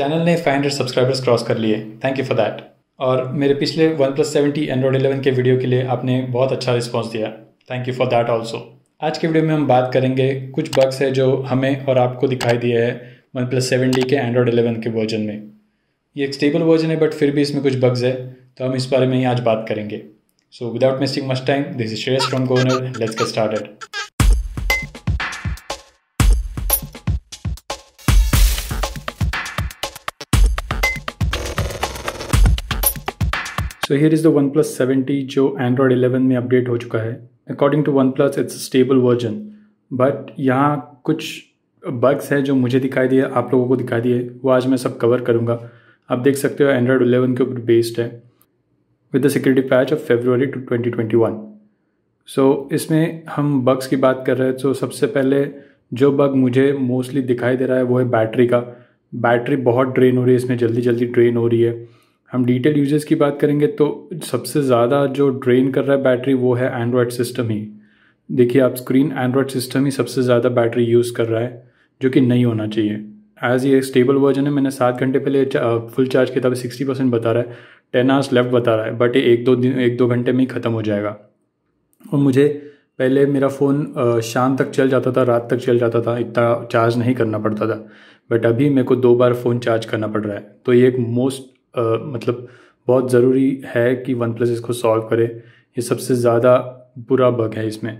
channel ने 500 subscribers cross कर लिए थैंक यू फॉर दैट और मेरे पिछले one plus seven T android eleven के वीडियो के लिए आपने बहुत अच्छा रिस्पॉन्स दिया thank you for that also आज के वीडियो में हम बात करेंगे कुछ बग्स है जो हमें और आपको दिखाई दिए है वन प्लस सेवेंटी के एंड्रॉयड एलेवन के वर्जन में ये एक स्टेबल वर्जन है बट फिर भी इसमें कुछ बग्स है तो हम इस बारे में ही आज बात करेंगे so without wasting much time this is Shreyas from goner let's get started so here is the one plus seven T जो एंड्रॉयड इलेवन में अपडेट हो चुका है according to one plus it's stable version but यहाँ कुछ बग्स हैं जो मुझे दिखाई दिए आप लोगों को दिखाई दिए वो आज मैं सब कवर करूँगा आप देख सकते हो एंड्रॉयड इलेवन के ऊपर बेस्ड है with the security patch of February two twenty twenty one so इसमें हम बग्स की बात कर रहे हैं तो सबसे पहले जो बग मुझे मोस्टली दिखाई दे रहा है वो है बैटरी का बैटरी बहुत ड्रेन हो रही है इसमें जल्दी जल्दी ड्रेन हो रही है हम डिटेल यूजेस की बात करेंगे तो सबसे ज़्यादा जो ड्रेन कर रहा है बैटरी वो है एंड्रॉयड सिस्टम ही देखिए आप स्क्रीन एंड्रॉयड सिस्टम ही सबसे ज़्यादा बैटरी यूज़ कर रहा है जो कि नहीं होना चाहिए एज ये स्टेबल वर्जन है मैंने सात घंटे पहले फुल चार्ज किया था सिक्सटी परसेंट बता रहा है टेन आवर्स लेफ्ट बता रहा है बट ये एक दो दिन एक दो घंटे में ही ख़त्म हो जाएगा और मुझे पहले मेरा फ़ोन शाम तक चल जाता था रात तक चल जाता था इतना चार्ज नहीं करना पड़ता था बट अभी मेरे को दो बार फ़ोन चार्ज करना पड़ रहा है तो ये एक मोस्ट आ, मतलब बहुत ज़रूरी है कि वन प्लस इसको सॉल्व करे ये सबसे ज़्यादा बुरा बग है इसमें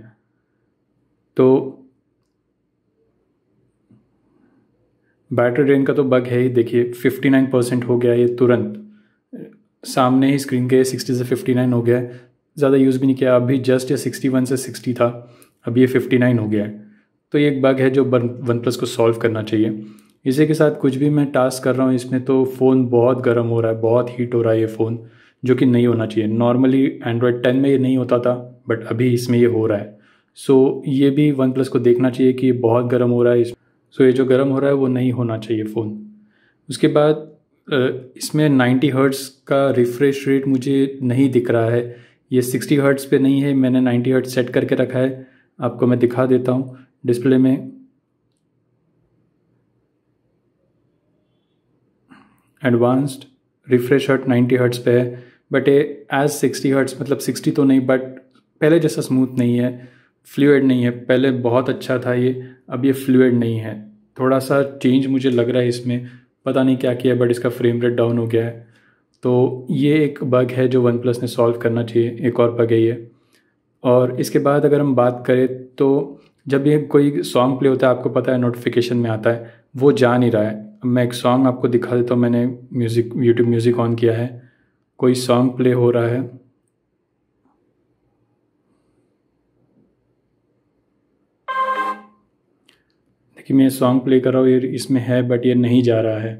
तो बैटरी ड्रेन का तो बग है ही देखिए 59 परसेंट हो गया ये तुरंत सामने ही स्क्रीन के 60 से 59 हो गया है ज़्यादा यूज़ भी नहीं किया अभी जस्ट सिक्सटी 61 से 60 था अभी ये 59 हो गया है तो ये एक बग है जो वन प्लस को सॉल्व करना चाहिए इसी के साथ कुछ भी मैं टास्क कर रहा हूँ इसमें तो फ़ोन बहुत गर्म हो रहा है बहुत हीट हो रहा है ये फ़ोन जो कि नहीं होना चाहिए नॉर्मली एंड्रॉयड टेन में ये नहीं होता था बट अभी इसमें ये हो रहा है सो so, ये भी वन प्लस को देखना चाहिए कि बहुत गर्म हो रहा है इस सो so, ये जो गर्म हो रहा है वो नहीं होना चाहिए फ़ोन उसके बाद इसमें नाइन्टी हर्ट्स का रिफ्रेश रेट मुझे नहीं दिख रहा है ये सिक्सटी हर्ट्स पे नहीं है मैंने नाइन्टी हर्ट्स सेट करके रखा है आपको मैं दिखा देता हूँ डिस्प्ले में advanced refresh hertz ninety hertz पे है बट ये एज सिक्सटी हर्ट्स मतलब सिक्सटी तो नहीं बट पहले जैसा स्मूथ नहीं है फ्लूड नहीं है पहले बहुत अच्छा था ये अब ये फ्लूड नहीं है थोड़ा सा चेंज मुझे लग रहा है इसमें पता नहीं क्या किया बट इसका फ्रेम रेट डाउन हो गया है तो ये एक बग है जो वन प्लस ने सॉल्व करना चाहिए एक और बग है ये और इसके बाद अगर हम बात करें तो जब ये कोई सॉन्ग प्ले होता है आपको पता है नोटिफिकेशन में आता है वो जा नहीं रहा है मैं एक सॉन्ग आपको दिखा देता हूँ मैंने म्यूज़िक यूट्यूब म्यूज़िक ऑन किया है कोई सॉन्ग प्ले हो रहा है देखिए मैं सॉन्ग प्ले कर रहा हूँ ये इसमें है बट ये नहीं जा रहा है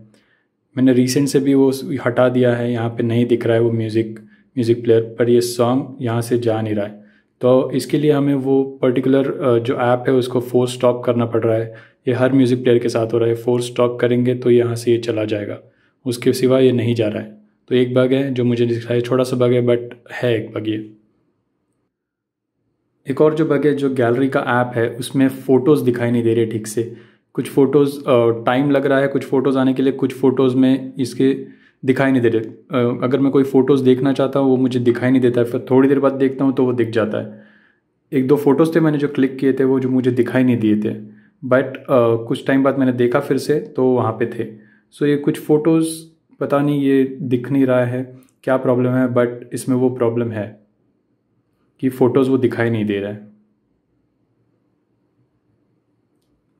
मैंने रिसेंट से भी वो हटा दिया है यहाँ पे नहीं दिख रहा है वो म्यूज़िक म्यूज़िक प्लेयर पर ये सॉन्ग यहाँ से जा नहीं रहा है तो इसके लिए हमें वो पर्टिकुलर जो ऐप है उसको फोर्स स्टॉप करना पड़ रहा है ये हर म्यूज़िक प्लेयर के साथ हो रहा है फोर स्टॉक करेंगे तो यहाँ से ये चला जाएगा उसके सिवा ये नहीं जा रहा है तो एक बग है जो मुझे दिख रहा है छोटा सा बग है बट है एक बग ये एक और जो बग है जो गैलरी का ऐप है उसमें फ़ोटोज़ दिखाई नहीं दे रहे ठीक से कुछ फ़ोटोज़ टाइम लग रहा है कुछ फ़ोटोज़ आने के लिए कुछ फ़ोटोज़ में इसके दिखाई नहीं दे रहे अगर मैं कोई फ़ोटोज़ देखना चाहता हूँ वो मुझे दिखाई नहीं देता है फिर थोड़ी देर बाद देखता हूँ तो वो दिख जाता है एक दो फ़ोटोज़ थे मैंने जो क्लिक किए थे वो जो मुझे दिखाई नहीं दिए थे बट uh, कुछ टाइम बाद मैंने देखा फिर से तो वहाँ पे थे सो so, ये कुछ फ़ोटोज़ पता नहीं ये दिख नहीं रहा है क्या प्रॉब्लम है बट इसमें वो प्रॉब्लम है कि फ़ोटोज़ वो दिखाई नहीं दे रहा है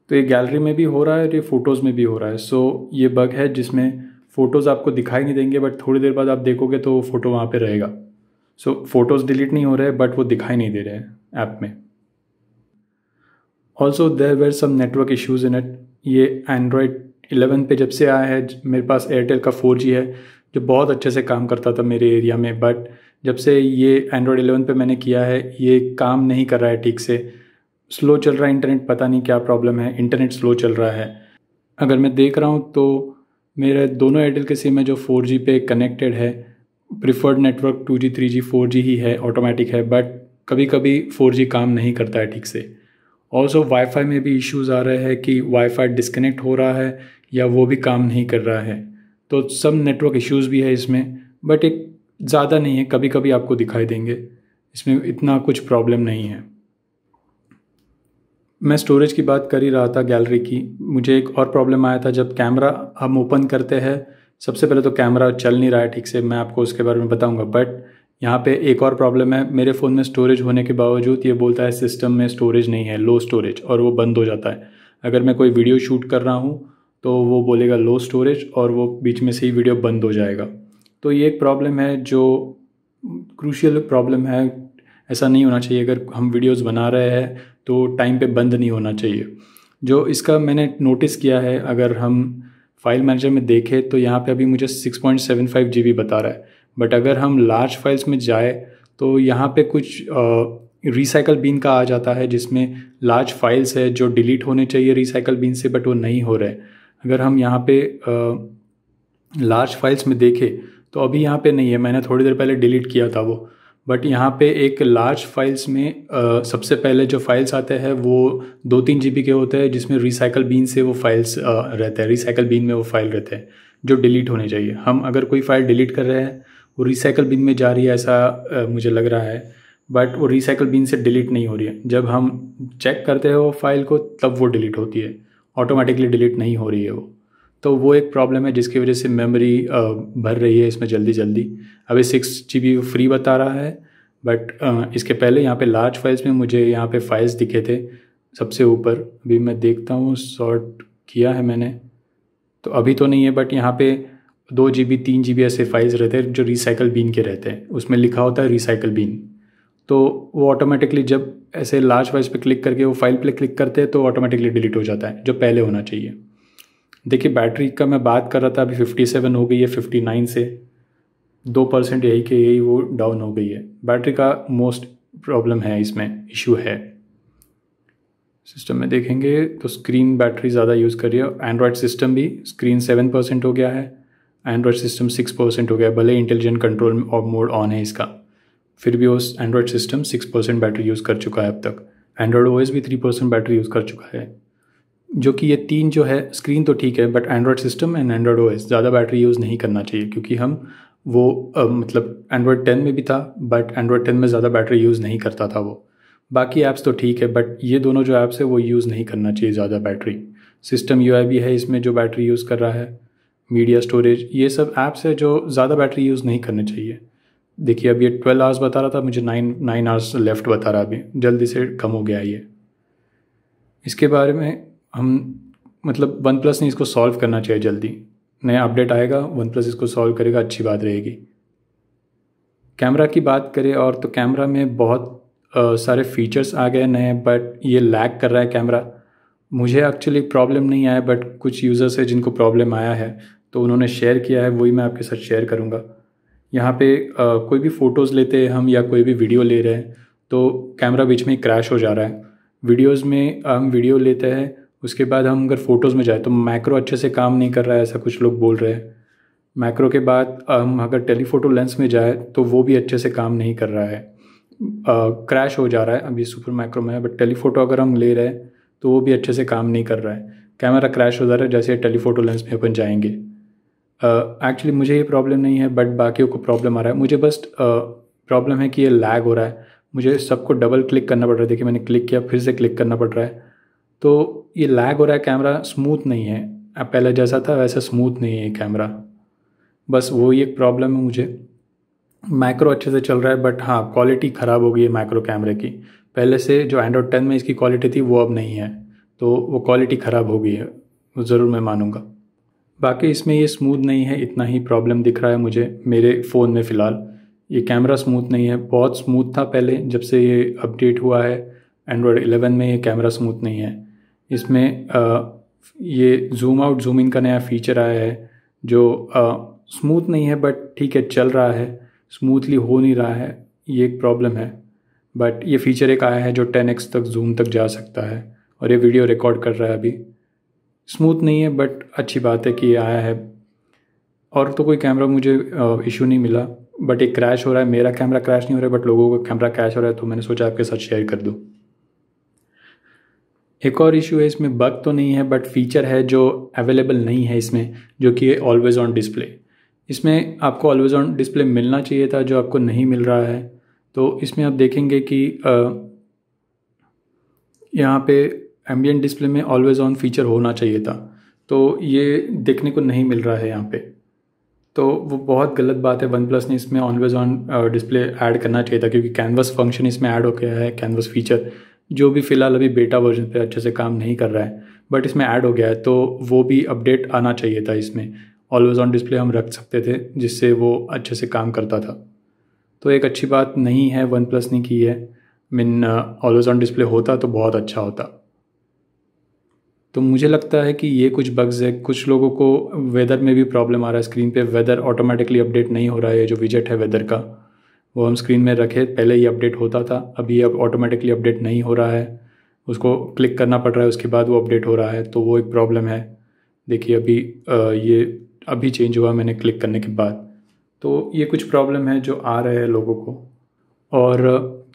तो ये गैलरी में भी हो रहा है और ये फ़ोटोज़ में भी हो रहा है सो so, ये बग है जिसमें फ़ोटोज़ आपको दिखाई नहीं देंगे बट थोड़ी देर बाद आप देखोगे तो वो फ़ोटो वहाँ पर रहेगा सो so, फ़ोटोज़ डिलीट नहीं हो रहे बट वो दिखाई नहीं दे रहे हैं ऐप में also there were some network issues in it ये एंड्रॉयड एलेवन पे जब से आया है मेरे पास एयरटेल का फोर जी है जो बहुत अच्छे से काम करता था मेरे एरिया में बट जब से ये एंड्रॉयड एलेवन पे मैंने किया है ये काम नहीं कर रहा है ठीक से स्लो चल रहा है इंटरनेट पता नहीं क्या प्रॉब्लम है इंटरनेट स्लो चल रहा है अगर मैं देख रहा हूँ तो मेरे दोनों एयरटेल के सिम है जो फोर जी पे कनेक्टेड है preferred network two G three G four G ही है ऑटोमेटिक है बट कभी कभी फोर जी काम नहीं करता है ठीक से ऑल्सो वाईफाई में भी इश्यूज़ आ रहे हैं कि वाईफाई डिस्कनेक्ट हो रहा है या वो भी काम नहीं कर रहा है तो सब नेटवर्क इश्यूज़ भी है इसमें बट एक ज़्यादा नहीं है कभी कभी आपको दिखाई देंगे इसमें इतना कुछ प्रॉब्लम नहीं है मैं स्टोरेज की बात कर ही रहा था गैलरी की मुझे एक और प्रॉब्लम आया था जब कैमरा हम ओपन करते हैं सबसे पहले तो कैमरा चल नहीं रहा है ठीक से मैं आपको उसके बारे में बताऊंगा बट यहाँ पे एक और प्रॉब्लम है मेरे फ़ोन में स्टोरेज होने के बावजूद ये बोलता है सिस्टम में स्टोरेज नहीं है लो स्टोरेज और वो बंद हो जाता है अगर मैं कोई वीडियो शूट कर रहा हूँ तो वो बोलेगा लो स्टोरेज और वो बीच में से ही वीडियो बंद हो जाएगा तो ये एक प्रॉब्लम है जो क्रूशियल प्रॉब्लम है ऐसा नहीं होना चाहिए अगर हम वीडियोज़ बना रहे हैं तो टाइम पर बंद नहीं होना चाहिए जो इसका मैंने नोटिस किया है अगर हम फाइल मैनेजर में देखें तो यहाँ पर अभी मुझे सिक्स बता रहा है बट अगर हम लार्ज फाइल्स में जाए तो यहाँ पे कुछ रिसाइकल बिन का आ जाता है जिसमें लार्ज फाइल्स है जो डिलीट होने चाहिए रिसाइकल बिन से बट वो नहीं हो रहे अगर हम यहाँ पे लार्ज फाइल्स में देखें तो अभी यहाँ पे नहीं है मैंने थोड़ी देर पहले डिलीट किया था वो बट यहाँ पे एक लार्ज फाइल्स में आ, सबसे पहले जो फाइल्स आते हैं वो दो तीन जी के होते हैं जिसमें रिसाइकल बीन से वो फाइल्स रहते हैं रिसाइकल बीन में वो फाइल रहते हैं जो डिलीट होने चाहिए हम अगर कोई फाइल डिलीट कर रहे हैं वो रिसाइकल बिन में जा रही है ऐसा मुझे लग रहा है बट वो रिसाइकल बिन से डिलीट नहीं हो रही है जब हम चेक करते हैं वो फाइल को तब वो डिलीट होती है ऑटोमेटिकली डिलीट नहीं हो रही है वो तो वो एक प्रॉब्लम है जिसकी वजह से मेमोरी भर रही है इसमें जल्दी जल्दी अभी सिक्स जी बी फ्री बता रहा है बट इसके पहले यहाँ पे लार्ज फाइल्स में मुझे यहाँ पे फाइल्स दिखे थे सबसे ऊपर अभी मैं देखता हूँ शॉर्ट किया है मैंने तो अभी तो नहीं है बट यहाँ पे दो जी बी तीन जी बी ऐसे फाइल्स रहते हैं जो रिसाइकल बीन के रहते हैं उसमें लिखा होता है रिसाइकल बीन तो वो ऑटोमेटिकली जब ऐसे लार्ज वाइज पे क्लिक करके वो फाइल पे क्लिक करते हैं तो ऑटोमेटिकली डिलीट हो जाता है जो पहले होना चाहिए देखिए बैटरी का मैं बात कर रहा था अभी फिफ्टी सेवन हो गई है फिफ्टी नाइन से दो परसेंट यही कि यही वो डाउन हो गई है बैटरी का मोस्ट प्रॉब्लम है इसमें इशू है सिस्टम में देखेंगे तो स्क्रीन बैटरी ज़्यादा यूज़ करिए एंड्रॉयड सिस्टम भी स्क्रीन सेवन परसेंट हो गया है एंड्रॉयड सिस्टम सिक्स परसेंट हो गया भले इंटेलिजेंट कंट्रोल और मोड ऑन है इसका फिर भी उस android system six percent battery use कर चुका है अब तक एंड्रॉयड ओएस भी थ्री परसेंट बैटरी यूज़ कर चुका है जो कि ये तीन जो है स्क्रीन तो ठीक है but android system and android O ज़्यादा बैटरी यूज़ नहीं करना चाहिए क्योंकि हम वो uh, मतलब एंड्रॉयड टेन में भी था बट एंड्रॉयड टेन में ज़्यादा बैटरी यूज़ नहीं करता था वो बाकी ऐप्स तो ठीक है बट ये दोनों जो ऐप्स है वो यूज़ नहीं करना चाहिए ज़्यादा बैटरी सिस्टम यू भी है इसमें जो बैटरी यूज़ कर रहा है मीडिया स्टोरेज ये सब ऐप्स है जो ज़्यादा बैटरी यूज़ नहीं करने चाहिए देखिए अब ये ट्वेल्व आवर्स बता रहा था मुझे नाइन नाइन आवर्स लेफ्ट बता रहा अभी जल्दी से कम हो गया ये इसके बारे में हम मतलब वन प्लस ने इसको सॉल्व करना चाहिए जल्दी नया अपडेट आएगा वन प्लस इसको सॉल्व करेगा अच्छी बात रहेगी कैमरा की बात करें और तो कैमरा में बहुत आ, सारे फीचर्स आ गए नए बट ये लैग कर रहा है कैमरा मुझे एक्चुअली प्रॉब्लम नहीं आया बट कुछ यूज़र्स है जिनको प्रॉब्लम आया है तो उन्होंने शेयर किया है वही मैं आपके साथ शेयर करूँगा यहाँ पे आ, कोई भी फ़ोटोज़ लेते हैं हम या कोई भी वीडियो ले रहे हैं तो कैमरा बीच में क्रैश हो जा रहा है वीडियोज़ में हम वीडियो लेते हैं उसके बाद हम अगर फ़ोटोज़ में जाए तो मैक्रो अच्छे से काम नहीं कर रहा है ऐसा कुछ लोग बोल रहे हैं मैक्रो के बाद हम अगर टेलीफोटो लेंस में जाए तो वो भी अच्छे से काम नहीं कर रहा है क्रैश हो जा रहा है अभी सुपर मैक्रो में है बट टेलीफोटो अगर हम ले रहे हैं तो वो भी अच्छे से काम नहीं कर रहा है कैमरा क्रैश हो जा रहा है जैसे टेलीफोटो लेंस में अपन जाएंगे एक्चुअली uh, मुझे ये प्रॉब्लम नहीं है बट बाकियों को प्रॉब्लम आ रहा है मुझे बस प्रॉब्लम uh, है कि ये लैग हो रहा है मुझे सबको डबल क्लिक करना पड़ रहा है देखिए मैंने क्लिक किया फिर से क्लिक करना पड़ रहा है तो ये लैग हो रहा है कैमरा स्मूथ नहीं है अब पहले जैसा था वैसा स्मूथ नहीं है कैमरा बस वो ही एक प्रॉब्लम है मुझे मैक्रो अच्छे से चल रहा है बट हाँ क्वालिटी ख़राब हो गई है मैक्रो कैमरे की पहले से जो एंड्रॉयड टेन में इसकी क्वालिटी थी वो अब नहीं है तो वो क्वालिटी ख़राब हो गई है ज़रूर मैं मानूंगा बाकी इसमें ये स्मूथ नहीं है इतना ही प्रॉब्लम दिख रहा है मुझे मेरे फ़ोन में फ़िलहाल ये कैमरा स्मूथ नहीं है बहुत स्मूथ था पहले जब से ये अपडेट हुआ है एंड्रॉयड 11 में ये कैमरा स्मूथ नहीं है इसमें आ, ये जूम आउट जूम इन का नया फीचर आया है जो स्मूथ नहीं है बट ठीक है चल रहा है स्मूथली हो नहीं रहा है ये एक प्रॉब्लम है बट ये फीचर एक आया है जो टेन तक जूम तक जा सकता है और ये वीडियो रिकॉर्ड कर रहा है अभी स्मूथ नहीं है बट अच्छी बात है कि ये आया है और तो कोई कैमरा मुझे इशू नहीं मिला बट एक क्रैश हो रहा है मेरा कैमरा क्रैश नहीं हो रहा है बट लोगों का कैमरा क्रैश हो रहा है तो मैंने सोचा आपके साथ शेयर कर दूँ एक और इशू है इसमें बग तो नहीं है बट फीचर है जो अवेलेबल नहीं है इसमें जो कि ऑलवेज़ ऑन डिस्प्ले इसमें आपको ऑलवेज़ ऑन डिस्प्ले मिलना चाहिए था जो आपको नहीं मिल रहा है तो इसमें आप देखेंगे कि यहाँ पे एम्बियन डिस्प्ले में ऑलवेज ऑन फीचर होना चाहिए था तो ये देखने को नहीं मिल रहा है यहाँ पे तो वो बहुत गलत बात है वन प्लस ने इसमें ऑलवेज ऑन डिस्प्ले ऐड करना चाहिए था क्योंकि कैनवस फंक्शन इसमें ऐड हो गया है कैनवस फीचर जो भी फ़िलहाल अभी बेटा वर्जन पे अच्छे से काम नहीं कर रहा है बट इसमें ऐड हो गया है तो वो भी अपडेट आना चाहिए था इसमें ऑलवेज ऑन डिस्प्ले हम रख सकते थे जिससे वो अच्छे से काम करता था तो एक अच्छी बात नहीं है वन प्लस ने की है मीन ऑलवेज ऑन डिस्प्ले होता तो बहुत अच्छा होता तो मुझे लगता है कि ये कुछ बग्स है कुछ लोगों को वेदर में भी प्रॉब्लम आ रहा है स्क्रीन पे वेदर ऑटोमेटिकली अपडेट नहीं हो रहा है जो विजेट है वेदर का वो हम स्क्रीन में रखे पहले ही अपडेट होता था अभी अब ऑटोमेटिकली अपडेट नहीं हो रहा है उसको क्लिक करना पड़ रहा है उसके बाद वो अपडेट हो रहा है तो वो एक प्रॉब्लम है देखिए अभी ये अभी चेंज हुआ मैंने क्लिक करने के बाद तो ये कुछ प्रॉब्लम है जो आ रहे हैं लोगों को और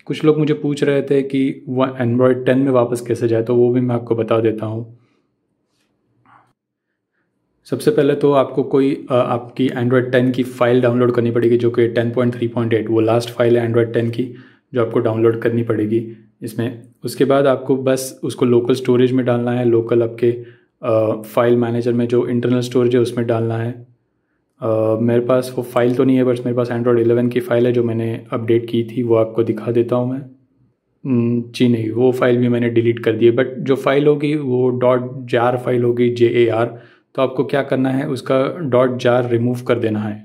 कुछ लोग मुझे पूछ रहे थे कि वह एंड्रॉयड टेन में वापस कैसे जाए तो वो भी मैं आपको बता देता हूँ सबसे पहले तो आपको कोई आपकी एंड्रॉयड टेन की फ़ाइल डाउनलोड करनी पड़ेगी जो कि ten point three point eight वो लास्ट फाइल है एंड्रॉयड टेन की जो आपको डाउनलोड करनी पड़ेगी इसमें उसके बाद आपको बस उसको लोकल स्टोरेज में डालना है लोकल आपके फाइल मैनेजर में जो इंटरनल स्टोरेज है उसमें डालना है आ, मेरे पास वो फाइल तो नहीं है बट मेरे पास एंड्रॉयड एलेवन की फ़ाइल है जो मैंने अपडेट की थी वो आपको दिखा देता हूँ मैं जी नहीं वो फाइल भी मैंने डिलीट कर दी है बट जो फाइल होगी वो डॉट जे फाइल होगी जे ए आर तो आपको क्या करना है उसका डॉट जार रिमूव कर देना है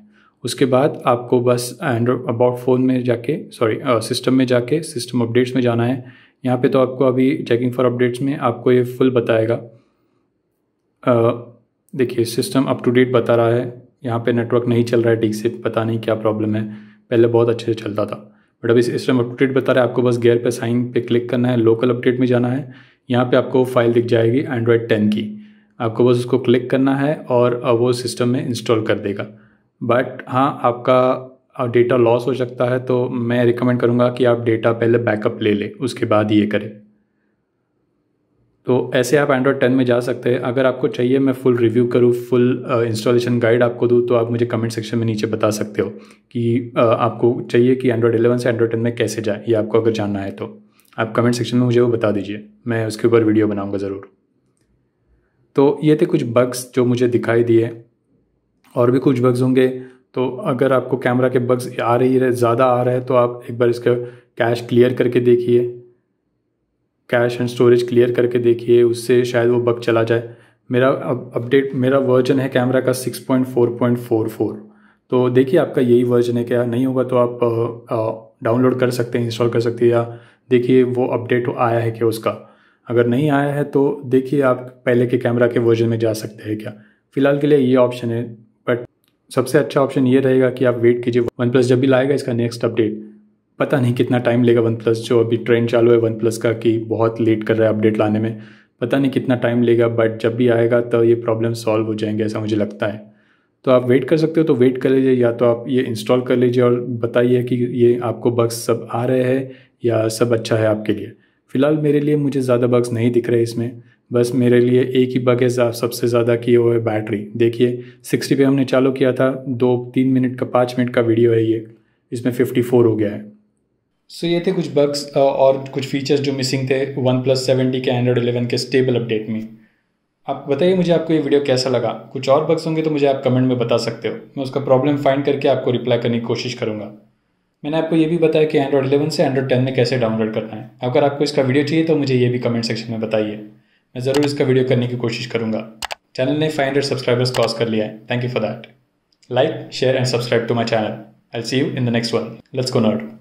उसके बाद आपको बस एंड अबाउट फ़ोन में जाके सॉरी सिस्टम में जाके सिस्टम अपडेट्स में जाना है यहाँ पे तो आपको अभी चेकिंग फॉर अपडेट्स में आपको ये फुल बताएगा देखिए सिस्टम अप टू डेट बता रहा है यहाँ पे नेटवर्क नहीं चल रहा है ठीक से पता नहीं क्या प्रॉब्लम है पहले बहुत अच्छे से चलता था बट अभी सिस्टम अप टू डेट बता रहा है आपको बस गेयर पे साइन पे क्लिक करना है लोकल अपडेट में जाना है यहाँ पे आपको फाइल दिख जाएगी एंड्रॉयड टेन की आपको बस उसको क्लिक करना है और वो सिस्टम में इंस्टॉल कर देगा बट हाँ आपका डेटा लॉस हो सकता है तो मैं रिकमेंड करूँगा कि आप डेटा पहले बैकअप ले लें उसके बाद ये करें तो ऐसे आप एंड्रॉयड टेन में जा सकते हैं अगर आपको चाहिए मैं फुल रिव्यू करूँ फुल इंस्टॉलेशन गाइड आपको दूँ तो आप मुझे कमेंट सेक्शन में नीचे बता सकते हो कि uh, आपको चाहिए कि एंड्रॉयड एलेवन से एंड्रॉयड टेन में कैसे जाए ये आपको अगर जानना है तो आप कमेंट सेक्शन में मुझे वो बता दीजिए मैं उसके ऊपर वीडियो बनाऊँगा ज़रूर तो ये थे कुछ बग्स जो मुझे दिखाई दिए और भी कुछ बग्स होंगे तो अगर आपको कैमरा के बग्स आ रही है ज़्यादा आ रहा है तो आप एक बार इसका कैश क्लियर करके देखिए कैश एंड स्टोरेज क्लियर करके देखिए उससे शायद वो बग चला जाए मेरा अब अपडेट मेरा वर्जन है कैमरा का 6.4.44 तो देखिए आपका यही वर्जन है क्या नहीं होगा तो आप डाउनलोड कर सकते हैं इंस्टॉल कर सकते हैं या देखिए वो अपडेट आया है क्या उसका अगर नहीं आया है तो देखिए आप पहले के कैमरा के वर्जन में जा सकते हैं क्या फ़िलहाल के लिए ये ऑप्शन है बट सबसे अच्छा ऑप्शन ये रहेगा कि आप वेट कीजिए वन प्लस जब भी लाएगा इसका नेक्स्ट अपडेट पता नहीं कितना टाइम लेगा वन प्लस जो अभी ट्रेंड चालू है वन प्लस का कि बहुत लेट कर रहा है अपडेट लाने में पता नहीं कितना टाइम लेगा बट जब भी आएगा तो ये प्रॉब्लम सॉल्व हो जाएंगे ऐसा मुझे लगता है तो आप वेट कर सकते हो तो वेट कर लीजिए या तो आप ये इंस्टॉल कर लीजिए और बताइए कि ये आपको बग्स सब आ रहे हैं या सब अच्छा है आपके लिए फ़िलहाल मेरे लिए मुझे ज़्यादा बग्स नहीं दिख रहे इसमें बस मेरे लिए एक ही बग है सबसे ज़्यादा की वो है बैटरी देखिए सिक्सटी पे हमने चालू किया था दो तीन मिनट का पाँच मिनट का वीडियो है ये इसमें फिफ्टी फोर हो गया है सो so, ये थे कुछ बग्स और कुछ फीचर्स जो मिसिंग थे वन प्लस सेवेंटी के एंड्रॉयड एलेवन के स्टेबल अपडेट में आप बताइए मुझे आपको ये वीडियो कैसा लगा कुछ और बग्स होंगे तो मुझे आप कमेंट में बता सकते हो मैं उसका प्रॉब्लम फाइंड करके आपको रिप्लाई करने की कोशिश करूँगा मैंने आपको ये भी बताया कि एंड्रॉइड 11 से एंड्रॉइड 10 में कैसे डाउनलोड करना है अगर आपको इसका वीडियो चाहिए तो मुझे ये भी कमेंट सेक्शन में बताइए मैं ज़रूर इसका वीडियो करने की कोशिश करूँगा चैनल ने फाइव हंड्रेड सब्सक्राइबर्स क्रॉस कर लिया है thank you for that like share and subscribe to my channel I see you in the next one let's go not